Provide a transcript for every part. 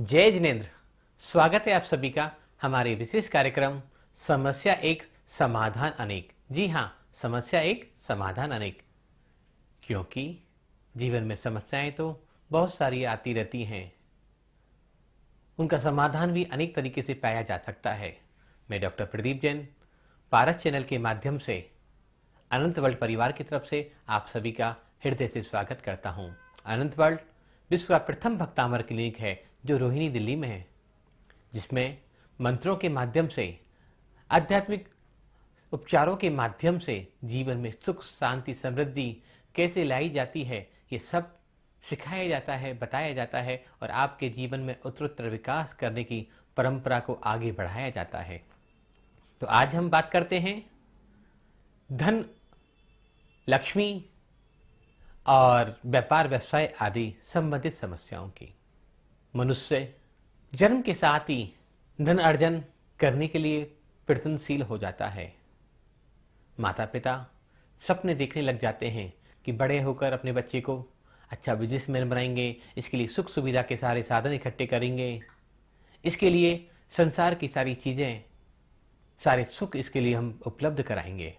जय जिनेन्द्र स्वागत है आप सभी का हमारे विशेष कार्यक्रम समस्या एक समाधान अनेक जी हाँ समस्या एक समाधान अनेक क्योंकि जीवन में समस्याएं तो बहुत सारी आती रहती हैं उनका समाधान भी अनेक तरीके से पाया जा सकता है मैं डॉक्टर प्रदीप जैन पारस चैनल के माध्यम से अनंत वर्ल्ड परिवार की तरफ से आप सभी का हृदय से स्वागत करता हूँ अनंत वर्ल्ड विश्व का प्रथम भक्तामर क्लिनिक है जो रोहिणी दिल्ली में है जिसमें मंत्रों के माध्यम से आध्यात्मिक उपचारों के माध्यम से जीवन में सुख शांति समृद्धि कैसे लाई जाती है ये सब सिखाया जाता है बताया जाता है और आपके जीवन में उत्तरोत्तर विकास करने की परंपरा को आगे बढ़ाया जाता है तो आज हम बात करते हैं धन लक्ष्मी और व्यापार व्यवसाय आदि संबंधित समस्याओं की मनुष्य जन्म के साथ ही धन अर्जन करने के लिए प्रयत्नशील हो जाता है माता पिता सपने देखने लग जाते हैं कि बड़े होकर अपने बच्चे को अच्छा बिजनेसमैन बनाएंगे इसके लिए सुख सुविधा के सारे साधन इकट्ठे करेंगे इसके लिए संसार की सारी चीज़ें सारे सुख इसके लिए हम उपलब्ध कराएंगे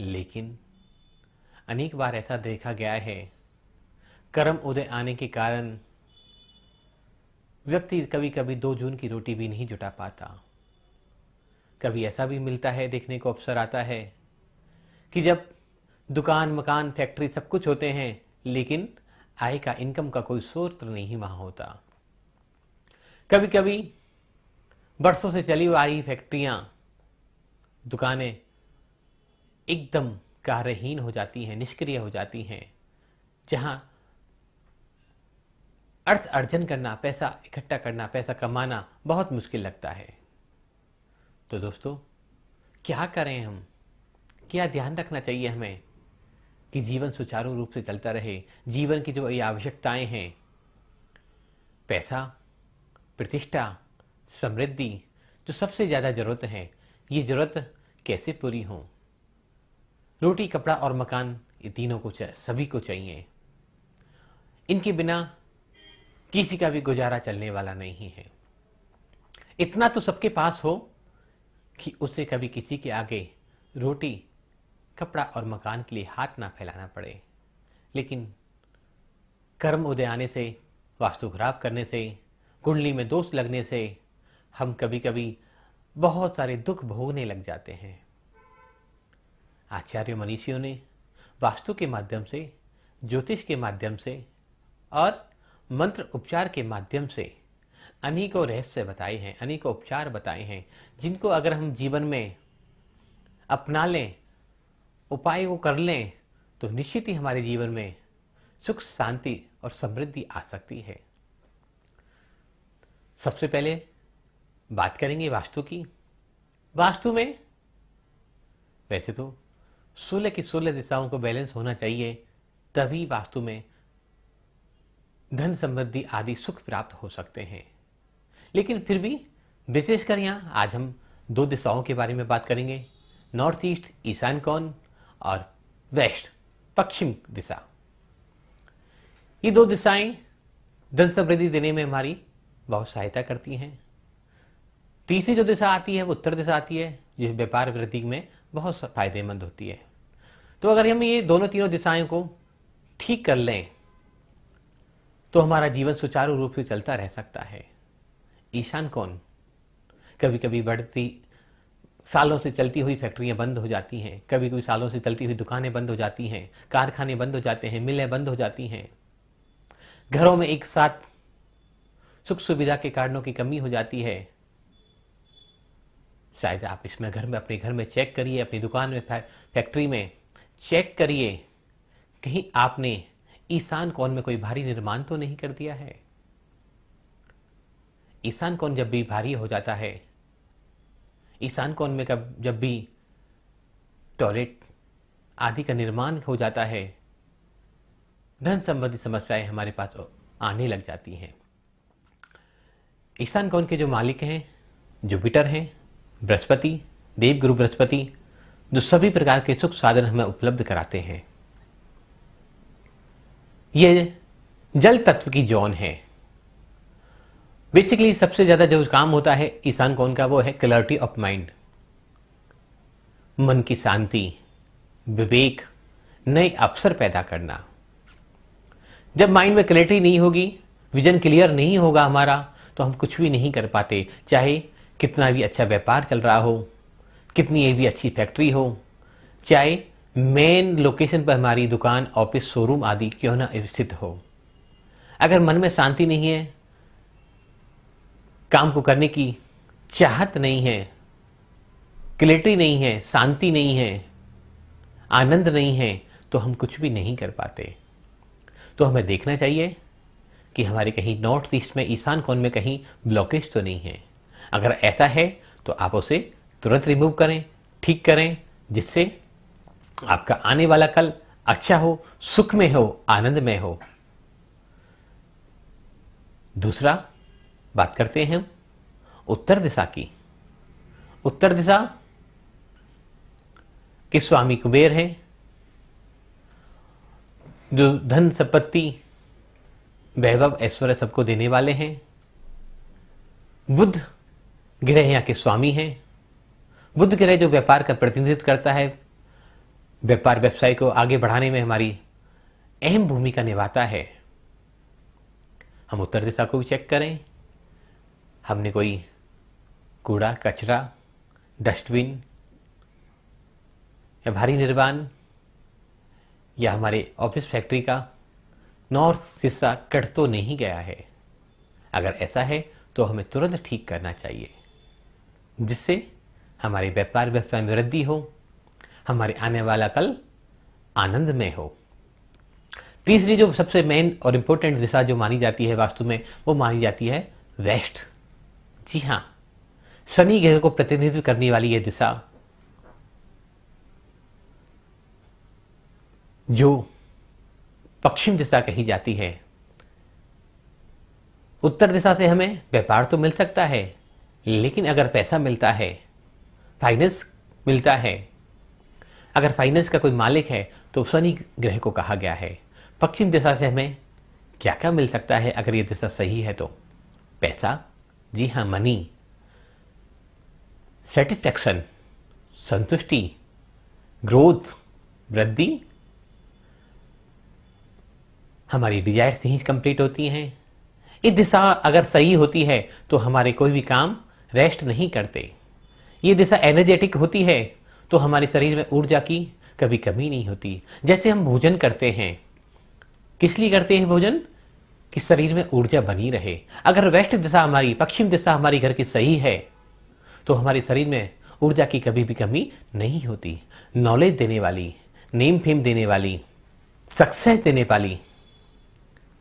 लेकिन अनेक बार ऐसा देखा गया है कर्म उदय आने के कारण व्यक्ति कभी कभी दो जून की रोटी भी नहीं जुटा पाता कभी ऐसा भी मिलता है देखने को अवसर आता है कि जब दुकान मकान फैक्ट्री सब कुछ होते हैं लेकिन आय का इनकम का कोई स्रोत नहीं वहां होता कभी कभी बरसों से चली आई फैक्ट्रियां दुकानें एकदम कार्यहीन हो जाती हैं निष्क्रिय हो जाती हैं जहां अर्थ अर्जन करना पैसा इकट्ठा करना पैसा कमाना बहुत मुश्किल लगता है तो दोस्तों क्या करें हम क्या ध्यान रखना चाहिए हमें कि जीवन सुचारू रूप से चलता रहे जीवन की जो ये आवश्यकताएं हैं पैसा प्रतिष्ठा समृद्धि जो सबसे ज़्यादा ज़रूरत है ये ज़रूरत कैसे पूरी हो रोटी कपड़ा और मकान ये तीनों को सभी को चाहिए इनके बिना किसी का भी गुजारा चलने वाला नहीं है इतना तो सबके पास हो कि उसे कभी किसी के आगे रोटी कपड़ा और मकान के लिए हाथ ना फैलाना पड़े लेकिन कर्म उदय आने से वास्तु खराब करने से कुंडली में दोष लगने से हम कभी कभी बहुत सारे दुख भोगने लग जाते हैं आचार्य मनीषियों ने वास्तु के माध्यम से ज्योतिष के माध्यम से और मंत्र उपचार के माध्यम से अनेकों रहस्य बताए हैं अनेकों उपचार बताए हैं जिनको अगर हम जीवन में अपना लें उपाय को कर लें तो निश्चित ही हमारे जीवन में सुख शांति और समृद्धि आ सकती है सबसे पहले बात करेंगे वास्तु की वास्तु में वैसे तो सूर्य की सूर्य दिशाओं को बैलेंस होना चाहिए तभी वास्तु में धन समृद्धि आदि सुख प्राप्त हो सकते हैं लेकिन फिर भी विशेषकर यहाँ आज हम दो दिशाओं के बारे में बात करेंगे नॉर्थ ईस्ट ईशान कौन और वेस्ट पश्चिम दिशा ये दो दिशाएं धन समृद्धि देने में हमारी बहुत सहायता करती हैं तीसरी जो दिशा आती है वो उत्तर दिशा आती है जो व्यापार वृद्धि में बहुत फायदेमंद होती है तो अगर हम ये दोनों तीनों दिशाएं को ठीक कर लें तो हमारा जीवन सुचारू रूप से चलता रह सकता है ईशान कौन कभी कभी बढ़ती सालों से चलती हुई फैक्ट्रियां बंद हो जाती हैं कभी कभी सालों से चलती हुई दुकानें बंद हो जाती हैं कारखाने बंद हो जाते हैं मिलें बंद हो जाती हैं घरों में एक साथ सुख सुविधा के कारणों की कमी हो जाती है शायद आप इसमें घर में अपने घर में चेक करिए अपनी दुकान में फैक्ट्री में चेक करिए कहीं आपने ईशान कौन में कोई भारी निर्माण तो नहीं कर दिया है ईशान कौन जब भी भारी हो जाता है ईशान कौन में कब जब भी टॉयलेट आदि का निर्माण हो जाता है धन संबंधी समस्याएं हमारे पास आने लग जाती हैं ईशान कौन के जो मालिक हैं जुपिटर हैं बृहस्पति देवगुरु बृहस्पति जो सभी प्रकार के सुख साधन हमें उपलब्ध कराते हैं ये जल तत्व की जोन है बेसिकली सबसे ज़्यादा जो काम होता है ईशान कौन का वो है क्लैरिटी ऑफ माइंड मन की शांति विवेक नए अवसर पैदा करना जब माइंड में क्लैरिटी नहीं होगी विजन क्लियर नहीं होगा हमारा तो हम कुछ भी नहीं कर पाते चाहे कितना भी अच्छा व्यापार चल रहा हो कितनी भी अच्छी फैक्ट्री हो चाहे मेन लोकेशन पर हमारी दुकान ऑफिस शोरूम आदि क्यों ना स्थित हो अगर मन में शांति नहीं है काम को करने की चाहत नहीं है क्लेरिटी नहीं है शांति नहीं है आनंद नहीं है तो हम कुछ भी नहीं कर पाते तो हमें देखना चाहिए कि हमारे कहीं नॉर्थ ईस्ट में ईशान कोण में कहीं ब्लॉकेज तो नहीं है अगर ऐसा है तो आप उसे तुरंत रिमूव करें ठीक करें जिससे आपका आने वाला कल अच्छा हो सुख में हो आनंद में हो दूसरा बात करते हैं उत्तर दिशा की उत्तर दिशा के स्वामी कुबेर हैं जो धन संपत्ति वैभव ऐश्वर्य सबको देने वाले हैं बुद्ध ग्रह यहाँ के स्वामी हैं बुद्ध ग्रह जो व्यापार का प्रतिनिधित्व करता है व्यापार व्यवसाय को आगे बढ़ाने में हमारी अहम भूमिका निभाता है हम उत्तर दिशा को भी चेक करें हमने कोई कूड़ा कचरा डस्टबिन या भारी निर्माण या हमारे ऑफिस फैक्ट्री का नॉर्थ हिस्सा कट तो नहीं गया है अगर ऐसा है तो हमें तुरंत ठीक करना चाहिए जिससे हमारे व्यापार व्यवसाय में वृद्धि हो हमारे आने वाला कल आनंद में हो तीसरी जो सबसे मेन और इंपॉर्टेंट दिशा जो मानी जाती है वास्तु में वो मानी जाती है वेस्ट जी हां शनि ग्रह को प्रतिनिधित्व करने वाली यह दिशा जो पश्चिम दिशा कही जाती है उत्तर दिशा से हमें व्यापार तो मिल सकता है लेकिन अगर पैसा मिलता है फाइनेंस मिलता है अगर फाइनेंस का कोई मालिक है तो शनि ग्रह को कहा गया है पश्चिम दिशा से हमें क्या क्या मिल सकता है अगर ये दिशा सही है तो पैसा जी हाँ मनी सेटिस्फैक्शन संतुष्टि ग्रोथ वृद्धि हमारी डिजायर्स ही कंप्लीट होती हैं ये दिशा अगर सही होती है तो हमारे कोई भी काम रेस्ट नहीं करते ये दिशा एनर्जेटिक होती है तो हमारे शरीर में ऊर्जा की कभी कमी नहीं होती जैसे हम भोजन करते हैं किस लिए करते हैं भोजन कि शरीर में ऊर्जा बनी रहे अगर वेस्ट दिशा हमारी पश्चिम दिशा हमारी घर की सही है तो हमारे शरीर में ऊर्जा की कभी भी कमी नहीं होती नॉलेज देने वाली नेम फेम देने वाली सक्सेस देने वाली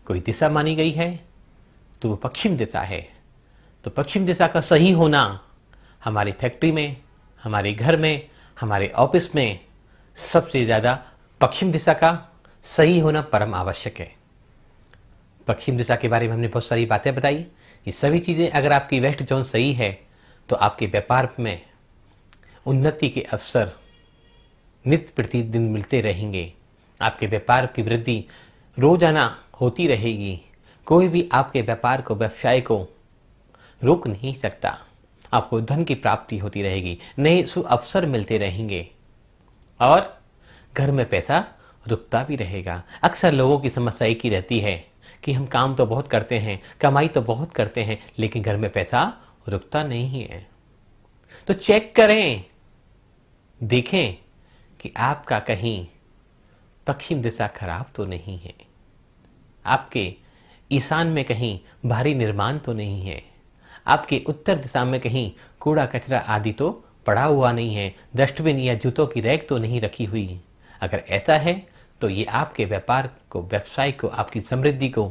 कोई दिशा मानी गई है तो वो पश्चिम दिशा है तो पश्चिम दिशा का सही होना हमारी फैक्ट्री में हमारे घर में हमारे ऑफिस में सबसे ज़्यादा पश्चिम दिशा का सही होना परम आवश्यक है पश्चिम दिशा के बारे में हमने बहुत सारी बातें बताई ये सभी चीज़ें अगर आपकी वेस्ट जोन सही है तो आपके व्यापार में उन्नति के अवसर नित्य प्रतिदिन मिलते रहेंगे आपके व्यापार की वृद्धि रोजाना होती रहेगी कोई भी आपके व्यापार को व्यवसाय को रोक नहीं सकता आपको धन की प्राप्ति होती रहेगी नए अवसर मिलते रहेंगे और घर में पैसा रुकता भी रहेगा अक्सर लोगों की समस्या एक ही रहती है कि हम काम तो बहुत करते हैं कमाई तो बहुत करते हैं लेकिन घर में पैसा रुकता नहीं है तो चेक करें देखें कि आपका कहीं पश्चिम दिशा खराब तो नहीं है आपके ईशान में कहीं भारी निर्माण तो नहीं है आपके उत्तर दिशा में कहीं कूड़ा कचरा आदि तो पड़ा हुआ नहीं है डस्टबिन या जूतों की रैक तो नहीं रखी हुई अगर ऐसा है तो ये आपके व्यापार को व्यवसाय को आपकी समृद्धि को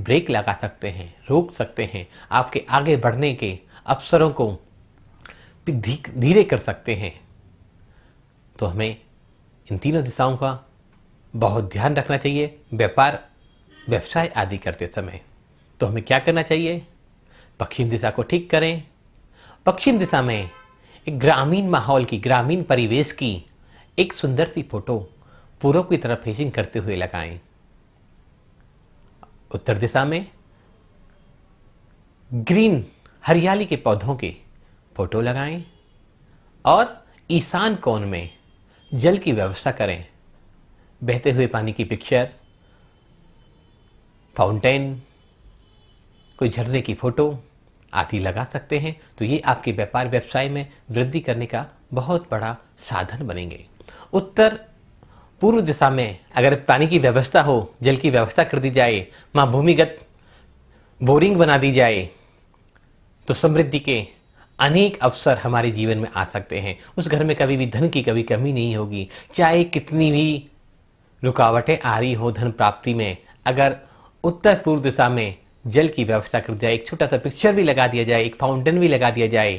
ब्रेक लगा सकते हैं रोक सकते हैं आपके आगे बढ़ने के अवसरों को धीरे कर सकते हैं तो हमें इन तीनों दिशाओं का बहुत ध्यान रखना चाहिए व्यापार व्यवसाय आदि करते समय तो हमें क्या करना चाहिए पश्चिम दिशा को ठीक करें पश्चिम दिशा में एक ग्रामीण माहौल की ग्रामीण परिवेश की एक सुंदर सी फोटो पूर्व की तरफ फेसिंग करते हुए लगाएं उत्तर दिशा में ग्रीन हरियाली के पौधों के फोटो लगाएं और ईशान कोण में जल की व्यवस्था करें बहते हुए पानी की पिक्चर फाउंटेन कोई झरने की फोटो आदि लगा सकते हैं तो ये आपके व्यापार व्यवसाय में वृद्धि करने का बहुत बड़ा साधन बनेंगे उत्तर पूर्व दिशा में अगर पानी की व्यवस्था हो जल की व्यवस्था कर दी जाए माँ भूमिगत बोरिंग बना दी जाए तो समृद्धि के अनेक अवसर हमारे जीवन में आ सकते हैं उस घर में कभी भी धन की कभी कमी नहीं होगी चाहे कितनी भी रुकावटें आ रही हो धन प्राप्ति में अगर उत्तर पूर्व दिशा में जल की व्यवस्था कर दिया एक छोटा सा पिक्चर भी लगा दिया जाए एक फाउंटेन भी लगा दिया जाए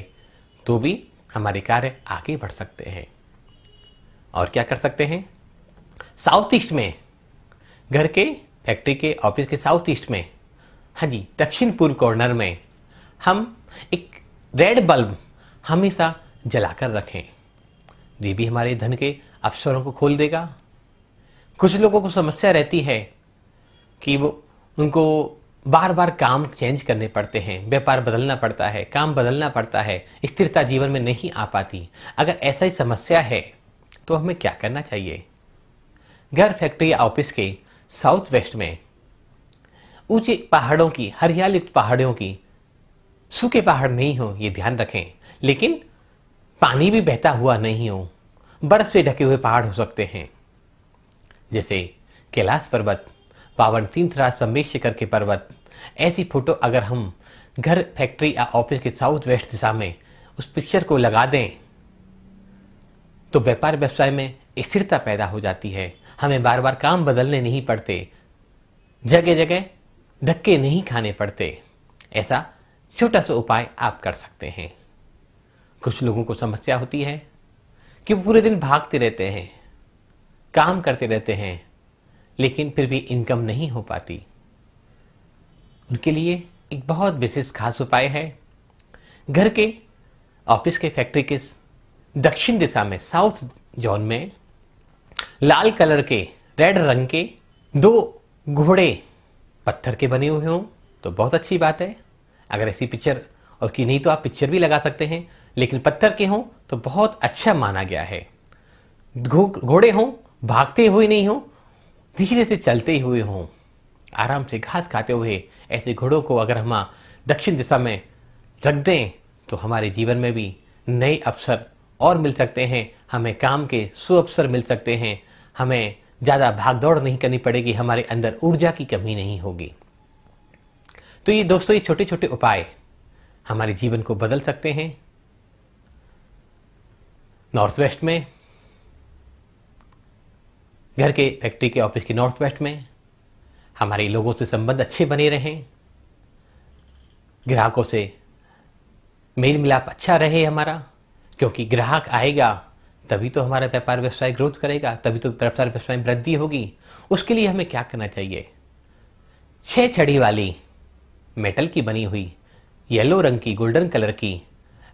तो भी हमारे कार्य आगे बढ़ सकते हैं और क्या कर सकते हैं साउथ ईस्ट में घर के फैक्ट्री के ऑफिस के साउथ ईस्ट में हाँ जी दक्षिण पूर्व कॉर्नर में हम एक रेड बल्ब हमेशा जलाकर रखें ये भी हमारे धन के अवसरों को खोल देगा कुछ लोगों को समस्या रहती है कि वो उनको बार बार काम चेंज करने पड़ते हैं व्यापार बदलना पड़ता है काम बदलना पड़ता है स्थिरता जीवन में नहीं आ पाती अगर ऐसा ही समस्या है तो हमें क्या करना चाहिए घर फैक्ट्री ऑफिस के साउथ वेस्ट में ऊंचे पहाड़ों की हरियाली पहाड़ियों की सूखे पहाड़ नहीं हो ये ध्यान रखें लेकिन पानी भी बहता हुआ नहीं हो बर्फ से ढके हुए पहाड़ हो सकते हैं जैसे कैलाश पर्वत पावन तीर्थ सम्मेद शिखर के पर्वत ऐसी फोटो अगर हम घर फैक्ट्री या ऑफिस के साउथ वेस्ट दिशा में उस पिक्चर को लगा दें तो व्यापार व्यवसाय में स्थिरता पैदा हो जाती है हमें बार बार काम बदलने नहीं पड़ते जगह जगह धक्के नहीं खाने पड़ते ऐसा छोटा सा उपाय आप कर सकते हैं कुछ लोगों को समस्या होती है कि वो पूरे दिन भागते रहते हैं काम करते रहते हैं लेकिन फिर भी इनकम नहीं हो पाती उनके लिए एक बहुत विशेष खास उपाय है घर के ऑफिस के फैक्ट्री के दक्षिण दिशा में साउथ जोन में लाल कलर के रेड रंग के दो घोड़े पत्थर के बने हुए हों तो बहुत अच्छी बात है अगर ऐसी पिक्चर और की नहीं तो आप पिक्चर भी लगा सकते हैं लेकिन पत्थर के हों तो बहुत अच्छा माना गया है घोड़े हों भागते हुए नहीं हों धीरे से चलते हुए हों आराम से घास खाते हुए ऐसे घोड़ों को अगर हम दक्षिण दिशा में रख दें तो हमारे जीवन में भी नए अवसर और मिल सकते हैं हमें काम के सुअवसर मिल सकते हैं हमें ज़्यादा भागदौड़ नहीं करनी पड़ेगी हमारे अंदर ऊर्जा की कमी नहीं होगी तो ये दोस्तों ये छोटे छोटे उपाय हमारे जीवन को बदल सकते हैं नॉर्थ वेस्ट में घर के फैक्ट्री के ऑफिस के नॉर्थ वेस्ट में हमारे लोगों से संबंध अच्छे बने रहें ग्राहकों से मेल मिलाप अच्छा रहे हमारा क्योंकि ग्राहक आएगा तभी तो हमारा व्यापार व्यवसाय ग्रोथ करेगा तभी तो व्यापार व्यवसाय में वृद्धि होगी उसके लिए हमें क्या करना चाहिए छह छड़ी वाली मेटल की बनी हुई येलो रंग की गोल्डन कलर की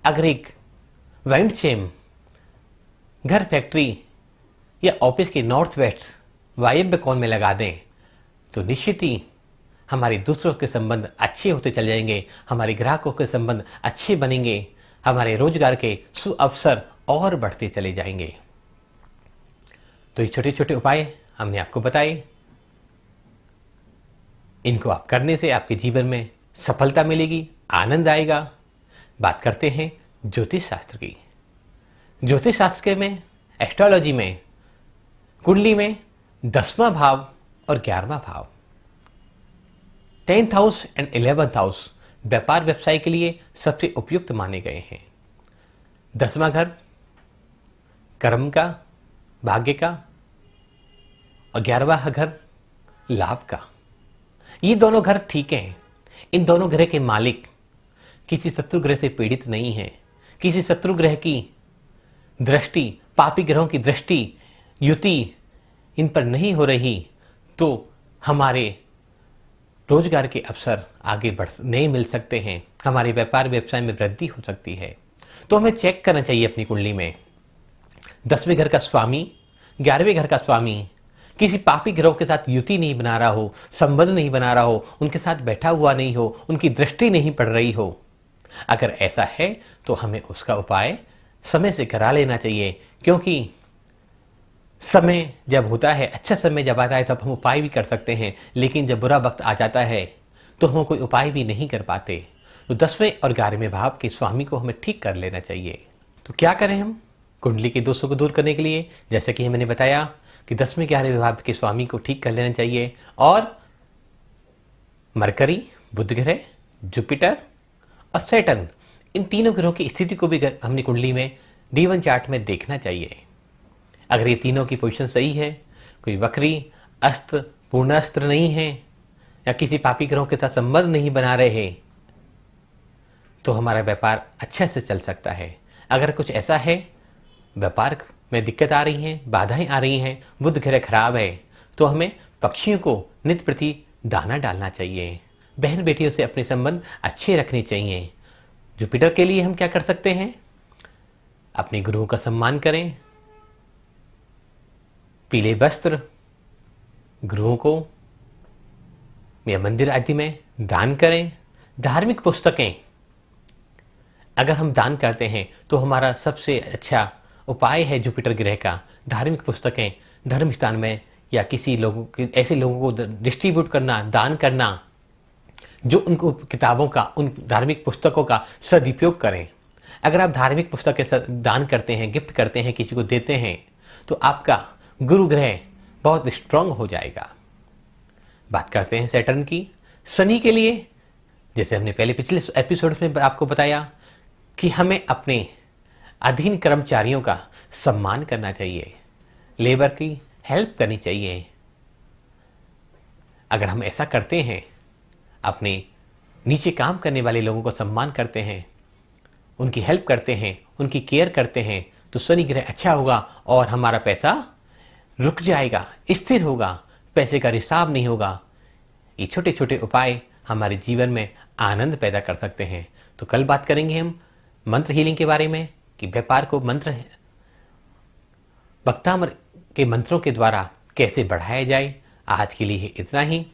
अग्रिक वाइंड चेम घर फैक्ट्री या ऑफिस के नॉर्थ वेस्ट वायव्य कौन कोण में लगा दें तो निश्चित ही हमारे दूसरों के संबंध अच्छे होते चले जाएंगे हमारे ग्राहकों के संबंध अच्छे बनेंगे हमारे रोजगार के सुअवसर और बढ़ते चले जाएंगे तो ये छोटे छोटे उपाय हमने आपको बताए इनको आप करने से आपके जीवन में सफलता मिलेगी आनंद आएगा बात करते हैं ज्योतिष शास्त्र की ज्योतिष शास्त्र के में एस्ट्रोलॉजी में कुंडली में दसवां भाव और ग्यारहवा भाव tenth house and eleventh house व्यापार व्यवसाय के लिए सबसे उपयुक्त माने गए हैं दसवां घर कर्म का भाग्य का और ग्यारहवा घर लाभ का ये दोनों घर ठीक हैं इन दोनों ग्रह के मालिक किसी शत्रु ग्रह से पीड़ित नहीं है किसी शत्रु ग्रह की दृष्टि पापी ग्रहों की दृष्टि युति इन पर नहीं हो रही तो हमारे रोजगार के अवसर आगे बढ़ नहीं मिल सकते हैं हमारे व्यापार व्यवसाय में वृद्धि हो सकती है तो हमें चेक करना चाहिए अपनी कुंडली में दसवें घर का स्वामी ग्यारहवें घर का स्वामी किसी पापी ग्रह के साथ युति नहीं बना रहा हो संबंध नहीं बना रहा हो उनके साथ बैठा हुआ नहीं हो उनकी दृष्टि नहीं पड़ रही हो अगर ऐसा है तो हमें उसका उपाय समय से करा लेना चाहिए क्योंकि समय जब होता है अच्छा समय जब आता है तब हम उपाय भी कर सकते हैं लेकिन जब बुरा वक्त आ जाता है तो हम कोई उपाय भी नहीं कर पाते तो दसवें और ग्यारहवें भाव के स्वामी को हमें ठीक कर लेना चाहिए तो क्या करें हम कुंडली के दोषों को दूर करने के लिए जैसा कि मैंने बताया कि दसवें ग्यारहवें भाव के स्वामी को ठीक कर लेना चाहिए और मरकरी बुध ग्रह जुपिटर और सेटन इन तीनों ग्रहों की स्थिति को भी हमने कुंडली में डीवन चार्ट में देखना चाहिए अगर ये तीनों की पोजीशन सही है कोई वक्री अस्त्र पूर्णास्त्र नहीं है या किसी पापी ग्रहों के साथ संबंध नहीं बना रहे हैं तो हमारा व्यापार अच्छे से चल सकता है अगर कुछ ऐसा है व्यापार में दिक्कत आ रही है बाधाएं आ रही हैं बुद्ध ग्रह खराब है तो हमें पक्षियों को नित प्रति दाना डालना चाहिए बहन बेटियों से अपने संबंध अच्छे रखने चाहिए जुपिटर के लिए हम क्या कर सकते हैं अपने गुरुओं का सम्मान करें पीले वस्त्र गुरुओं को या मंदिर आदि में दान करें धार्मिक पुस्तकें अगर हम दान करते हैं तो हमारा सबसे अच्छा उपाय है जुपिटर ग्रह का धार्मिक पुस्तकें धर्म स्थान में या किसी लोगों के ऐसे लोगों को डिस्ट्रीब्यूट करना दान करना जो उनको किताबों का उन धार्मिक पुस्तकों का सदुपयोग करें अगर आप धार्मिक पुस्तकें दान करते हैं गिफ्ट करते हैं किसी को देते हैं तो आपका गुरु ग्रह बहुत स्ट्रांग हो जाएगा बात करते हैं सैटर्न की शनि के लिए जैसे हमने पहले पिछले एपिसोड में आपको बताया कि हमें अपने अधीन कर्मचारियों का सम्मान करना चाहिए लेबर की हेल्प करनी चाहिए अगर हम ऐसा करते हैं अपने नीचे काम करने वाले लोगों को सम्मान करते हैं उनकी हेल्प करते हैं उनकी केयर करते हैं तो शनि ग्रह अच्छा होगा और हमारा पैसा रुक जाएगा स्थिर होगा पैसे का रिसाव नहीं होगा ये छोटे छोटे उपाय हमारे जीवन में आनंद पैदा कर सकते हैं तो कल बात करेंगे हम मंत्र हीलिंग के बारे में कि व्यापार को मंत्र वक्तामर के मंत्रों के द्वारा कैसे बढ़ाया जाए आज के लिए इतना ही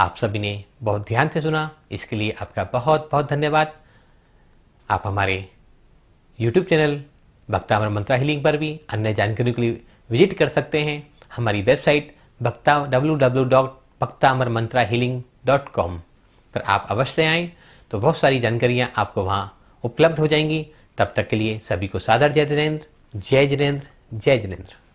आप सभी ने बहुत ध्यान से सुना इसके लिए आपका बहुत बहुत धन्यवाद आप हमारे YouTube channel Bhaktamar mantra healing पर भी अन्य जानकारियों के लिए विजिट कर सकते हैं हमारी वेबसाइट भक्ता W W dot Bhakta Amar mantra healing dot com पर आप अवश्य आएँ तो बहुत सारी जानकारियाँ आपको वहाँ उपलब्ध हो जाएंगी तब तक के लिए सभी को सादर जय जिनेन्द्र जय जिनेन्द्र जय जिनेन्द्र